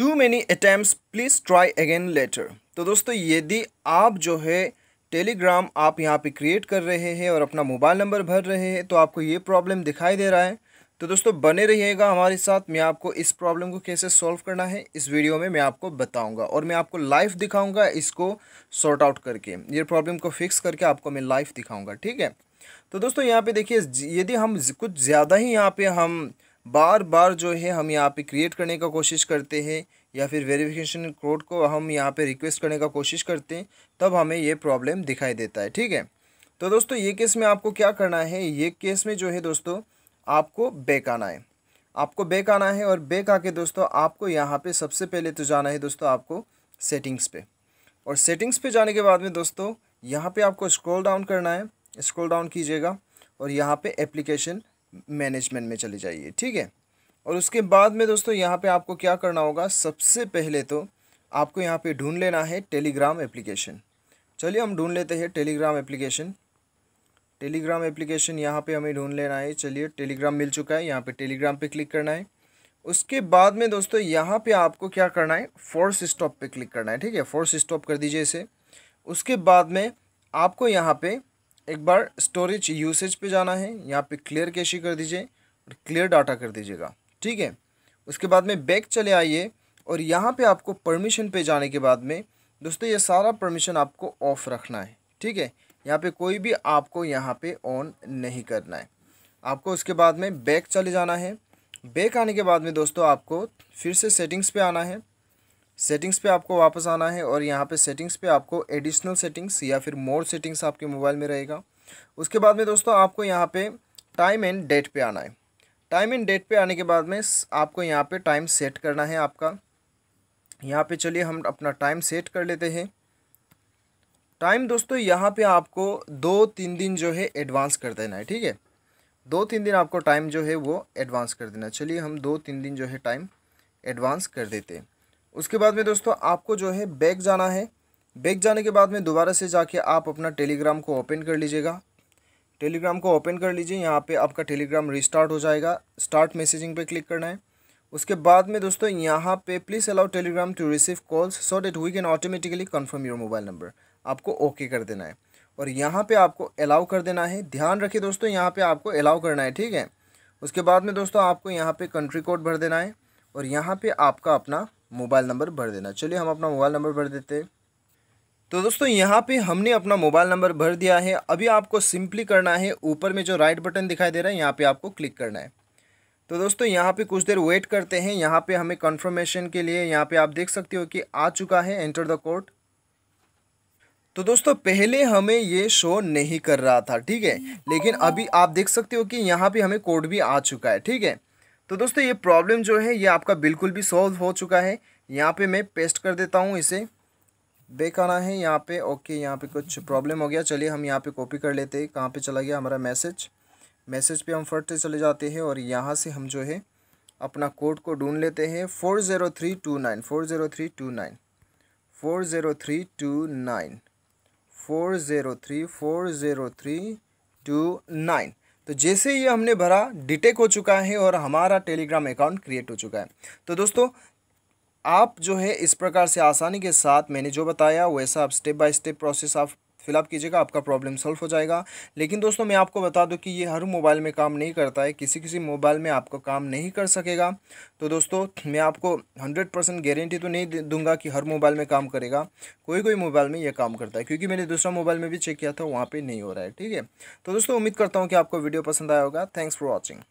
to many attempt please try again later तो दोस्तों यदि आप जो है टेलीग्राम आप यहाँ पे क्रिएट कर रहे हैं और अपना मोबाइल नंबर भर रहे हैं तो आपको ये प्रॉब्लम दिखाई दे रहा है तो दोस्तों बने रहिएगा हमारे साथ मैं आपको इस प्रॉब्लम को कैसे सॉल्व करना है इस वीडियो में मैं आपको बताऊंगा और मैं आपको लाइव दिखाऊंगा इसको सॉर्ट आउट करके ये प्रॉब्लम को फिक्स करके आपको मैं लाइव दिखाऊंगा ठीक है तो दोस्तों यहाँ पे देखिए यदि हम कुछ ज़्यादा ही यहाँ पे हम बार बार जो है हम यहाँ पे क्रिएट करने का कोशिश करते हैं या फिर वेरिफिकेशन कोड को हम यहाँ पे रिक्वेस्ट करने का कोशिश करते हैं तब हमें ये प्रॉब्लम दिखाई देता है ठीक है तो दोस्तों ये केस में आपको क्या करना है ये केस में जो है दोस्तों आपको बैक आना है आपको बैक आना है और बैक आके दोस्तों आपको यहाँ पर सबसे पहले तो जाना है दोस्तों आपको सेटिंग्स पर और सेटिंग्स पर जाने के बाद में दोस्तों यहाँ पर आपको स्क्रोल डाउन करना है स्क्रोल डाउन कीजिएगा और यहाँ पर एप्लीकेशन मैनेजमेंट में चले जाइए ठीक है और उसके बाद में दोस्तों यहाँ पे आपको क्या करना होगा सबसे पहले तो आपको यहाँ पे ढूंढ लेना है टेलीग्राम एप्लीकेशन चलिए हम ढूंढ लेते हैं टेलीग्राम एप्लीकेशन टेलीग्राम एप्लीकेशन यहाँ पे हमें ढूंढ लेना है चलिए टेलीग्राम मिल चुका है यहाँ पे टेलीग्राम पे क्लिक करना है उसके बाद में दोस्तों यहाँ पर आपको क्या करना है फोर्स स्टॉप पर क्लिक करना है ठीक है फोर्स स्टॉप कर दीजिए इसे उसके बाद में आपको यहाँ पर एक बार स्टोरेज यूसेज पे जाना है यहाँ पे क्लियर कैशी कर दीजिए और क्लियर डाटा कर दीजिएगा ठीक है उसके बाद में बैक चले आइए और यहाँ पे आपको परमिशन पे जाने के बाद में दोस्तों ये सारा परमिशन आपको ऑफ़ रखना है ठीक है यहाँ पे कोई भी आपको यहाँ पे ऑन नहीं करना है आपको उसके बाद में बैक चले जाना है बैक आने के बाद में दोस्तों आपको फिर से सेटिंग्स पे आना है सेटिंग्स पे आपको वापस आना है और यहाँ पे सेटिंग्स पे आपको एडिशनल सेटिंग्स या फिर मोर सेटिंग्स आपके मोबाइल में रहेगा उसके बाद में दोस्तों आपको यहाँ पे टाइम एंड डेट पे आना है टाइम एंड डेट पे आने के बाद में आपको यहाँ पे टाइम सेट करना है आपका यहाँ पे चलिए हम अपना टाइम सेट कर लेते हैं टाइम दोस्तों यहाँ पर आपको दो तीन दिन जो है एडवांस कर देना है ठीक है दो तीन दिन आपको टाइम जो है वो एडवांस कर देना चलिए हम दो तीन दिन जो है टाइम एडवांस कर देते हैं उसके बाद में दोस्तों आपको जो है बैक जाना है बैक जाने के बाद में दोबारा से जाके आप अपना टेलीग्राम को ओपन कर लीजिएगा टेलीग्राम को ओपन कर लीजिए यहाँ पे आपका टेलीग्राम रिस्टार्ट हो जाएगा स्टार्ट मैसेजिंग पे क्लिक करना है उसके बाद में दोस्तों यहाँ पे please allow Telegram to receive calls so that we can automatically confirm your mobile number आपको ओके okay कर देना है और यहाँ पर आपको अलाउ कर देना है ध्यान रखिए दोस्तों यहाँ पर आपको अलाउ करना है ठीक है उसके बाद में दोस्तों आपको यहाँ पर कंट्री कोड भर देना है और यहाँ पर आपका अपना मोबाइल नंबर भर देना चलिए हम अपना मोबाइल नंबर भर देते हैं तो दोस्तों यहाँ पे हमने अपना मोबाइल नंबर भर दिया है अभी आपको सिंपली करना है ऊपर में जो राइट बटन दिखाई दे रहा है यहाँ पे आपको क्लिक करना है तो दोस्तों यहाँ पे कुछ देर वेट करते हैं यहाँ पे हमें कंफर्मेशन के लिए यहाँ पे आप देख सकते हो कि आ चुका है एंटर द कोड तो दोस्तों पहले हमें ये शो नहीं कर रहा था ठीक है लेकिन अभी आप देख सकते हो कि यहाँ पर हमें कोड भी आ चुका है ठीक है तो दोस्तों ये प्रॉब्लम जो है ये आपका बिल्कुल भी सॉल्व हो चुका है यहाँ पे मैं पेस्ट कर देता हूँ इसे बेक आना है यहाँ पे ओके यहाँ पे कुछ प्रॉब्लम हो गया चलिए हम यहाँ पे कॉपी कर लेते हैं कहाँ पे चला गया हमारा मैसेज मैसेज पे हम फटते चले जाते हैं और यहाँ से हम जो है अपना कोड को ढूंढ लेते हैं four zero three two nine four zero three two nine four zero three two nine four zero three four zero three two nine तो जैसे ही हमने भरा डिटेक्ट हो चुका है और हमारा टेलीग्राम अकाउंट क्रिएट हो चुका है तो दोस्तों आप जो है इस प्रकार से आसानी के साथ मैंने जो बताया वैसा आप स्टेप बाय स्टेप प्रोसेस आप फिलअप कीजिएगा आपका प्रॉब्लम सॉल्व हो जाएगा लेकिन दोस्तों मैं आपको बता दूं कि ये हर मोबाइल में काम नहीं करता है किसी किसी मोबाइल में आपको काम नहीं कर सकेगा तो दोस्तों मैं आपको हंड्रेड परसेंट गारंटी तो नहीं दूंगा कि हर मोबाइल में काम करेगा कोई कोई मोबाइल में यह काम करता है क्योंकि मैंने दूसरा मोबाइल में भी चेक किया था वहाँ पर नहीं हो रहा है ठीक है तो दोस्तों उम्मीद करता हूँ कि आपको वीडियो पसंद आया होगा थैंक्स फॉर वॉचिंग